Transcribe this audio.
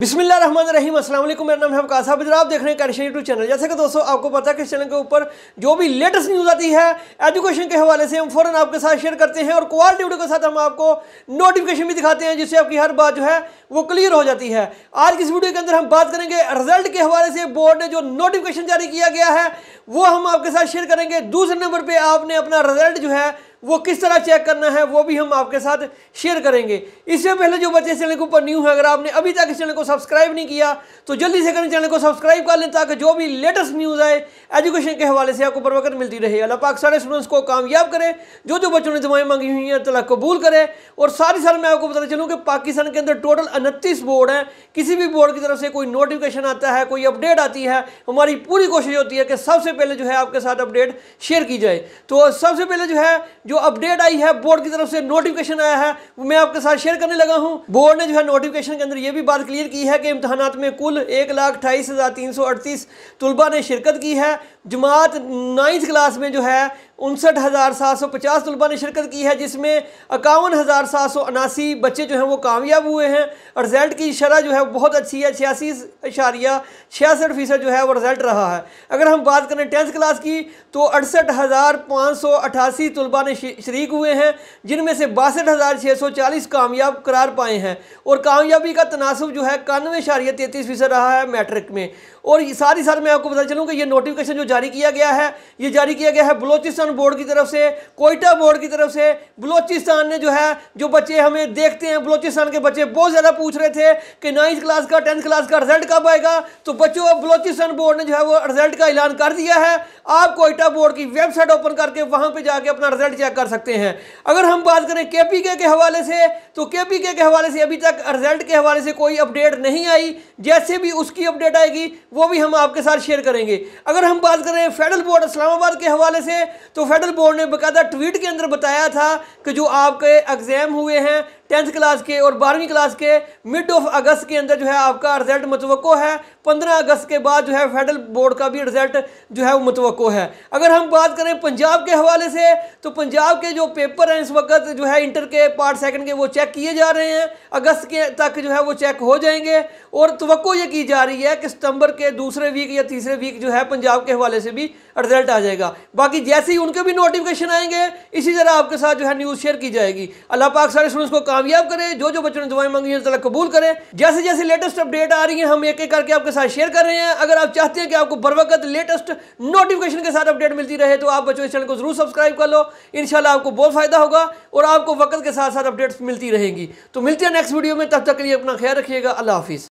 बिस्मिल्ल रहीम अस्सलाम मेरा नाम है साहब इधर आप देख रहे हैं कैशन यूट्यूब चैनल जैसे कि दोस्तों आपको पता है कि इस चैनल के ऊपर जो भी लेटेस्ट न्यूज़ आती है एजुकेशन के हवाले से हम फ़ौरन आपके साथ शेयर करते हैं और क्वालिटी वीडियो के साथ हम आपको नोटिफिकेशन भी दिखाते हैं जिससे आपकी हर बात जो है वो क्लियर हो जाती है आज की इस वीडियो के अंदर हम बात करेंगे रिजल्ट के हवाले से बोर्ड ने जो नोटिफिकेशन जारी किया गया है वो हम आपके साथ शेयर करेंगे दूसरे नंबर पर आपने अपना रिजल्ट जो है वो किस तरह चेक करना है वो भी हम आपके साथ शेयर करेंगे इससे पहले जो बच्चे चैनल के ऊपर न्यू है अगर आपने अभी तक इस चैनल को सब्सक्राइब नहीं किया तो जल्दी से करें चैनल को सब्सक्राइब कर लें ताकि जो भी लेटेस्ट न्यूज़ आए एजुकेशन के हवाले से आपको बरवकत मिलती रहे अल्लाह पाक सारे स्टूडेंट्स को कामयाब करें जो जो बच्चों ने दवाएँ मांगी हुई हैं तला कबूल करे और सारी सारे मैं आपको बताते चलूँ कि पाकिस्तान के अंदर टोटल उनतीस बोर्ड हैं किसी भी बोर्ड की तरफ से कोई नोटिफिकेशन आता है कोई अपडेट आती है हमारी पूरी कोशिश होती है कि सबसे पहले जो है आपके साथ अपडेट शेयर की जाए तो सबसे पहले जो है जो जो अपडेट आई है बोर्ड की तरफ से नोटिफिकेशन आया है वो मैं आपके साथ शेयर करने लगा हूँ बोर्ड ने जो है नोटिफिकेशन के अंदर ये भी बात क्लियर की है कि इम्तहान में कुल एक लाख अट्ठाईस हज़ार तीन सौ अड़तीस तलबा ने शिरकत की है जमात नाइन्थ क्लास में जो है उनसठ हज़ार सात सौ पचास तलबा ने शिरकत की है जिसमें इक्यावन हज़ार सात सौ उनासी बच्चे जो हैं वो कामयाब हुए हैं रिज़ल्ट की शरह जो है बहुत अच्छी है छियासी इशारिया छियासठ फ़ीसद जो है वो रिज़ल्ट रहा है अगर हम बात करें टेंथ क्लास की तो अड़सठ हज़ार पाँच सौ अठासी तलबा ने शरीक हुए हैं जिनमें से बासठ हज़ार छः सौ चालीस कामयाब करार पाए हैं और कामयाबी का तनासब जो है इक्यानवे इशारिया तैंतीस फ़ीसद रहा है मैट्रिक में और साथ ही साथ मैं आपको पता चलूँ कि ये नोटिफिकेशन जो जारी किया गया है ये जारी किया गया है बलोचिस्तान पाकिस्तान बोर्ड की तरफ से कोयटा बोर्ड की तरफ से बलोचिस्तान ने जो है जो बच्चे हमें देखते हैं बलोचिस्तान के बच्चे बहुत ज़्यादा पूछ रहे थे कि नाइन्थ क्लास का टेंथ क्लास का रिजल्ट कब आएगा तो बच्चों अब बलोचिस्तान बोर्ड ने जो है वो रिजल्ट का ऐलान कर दिया है आप कोयटा बोर्ड की वेबसाइट ओपन करके वहाँ पर जाके अपना रिजल्ट चेक कर सकते हैं अगर हम बात करें के के हवाले से तो के के हवाले से अभी तक रिजल्ट के हवाले से कोई अपडेट नहीं आई जैसे भी उसकी अपडेट आएगी वो भी हम आपके साथ शेयर करेंगे अगर हम बात करें फेडरल बोर्ड इस्लामाबाद के हवाले से तो फेडरल बोर्ड ने बकायदा ट्वीट के अंदर बताया था कि जो आपके एग्ज़ाम हुए हैं टेंथ क्लास के और बारहवीं क्लास के मिड ऑफ अगस्त के अंदर जो है आपका रिजल्ट मतवको है पंद्रह अगस्त के बाद जो है फेडरल बोर्ड का भी रिजल्ट जो है वो मतवको है अगर हम बात करें पंजाब के हवाले से तो पंजाब के जो पेपर हैं इस वक्त जो है इंटर के पार्ट सेकंड के वो चेक किए जा रहे हैं अगस्त के तक जो है वो चेक हो जाएंगे और तो ये की जा रही है कि सितंबर के दूसरे वीक या तीसरे वीक जो है पंजाब के हवाले से भी रिजल्ट आ जाएगा बाकी जैसे ही उनके भी नोटिफिकेशन आएंगे इसी तरह आपके साथ जो है न्यूज़ शेयर की जाएगी अल्लाह पाक सारे स्टूडेंट्स को काम कामयाब करें जो जो बच्चों ने दुआएं मांगी हैं अल्लाह कबूल करें जैसे जैसे लेटेस्ट अपडेट आ रही है हम एक एक करके आपके साथ शेयर कर रहे हैं अगर आप चाहते हैं कि आपको बर वक्त लेटेस्ट नोटिफिकेशन के साथ अपडेट मिलती रहे तो आप बच्चों इस चैनल को जरूर सब्सक्राइब कर लो इन आपको बहुत फायदा होगा और आपको वक्त के साथ साथ अपडेट्स मिलती रहेंगी तो मिलती है नेक्स्ट वीडियो में तब तक के लिए अपना ख्याल रखिएगा अल्लाह हाफिज़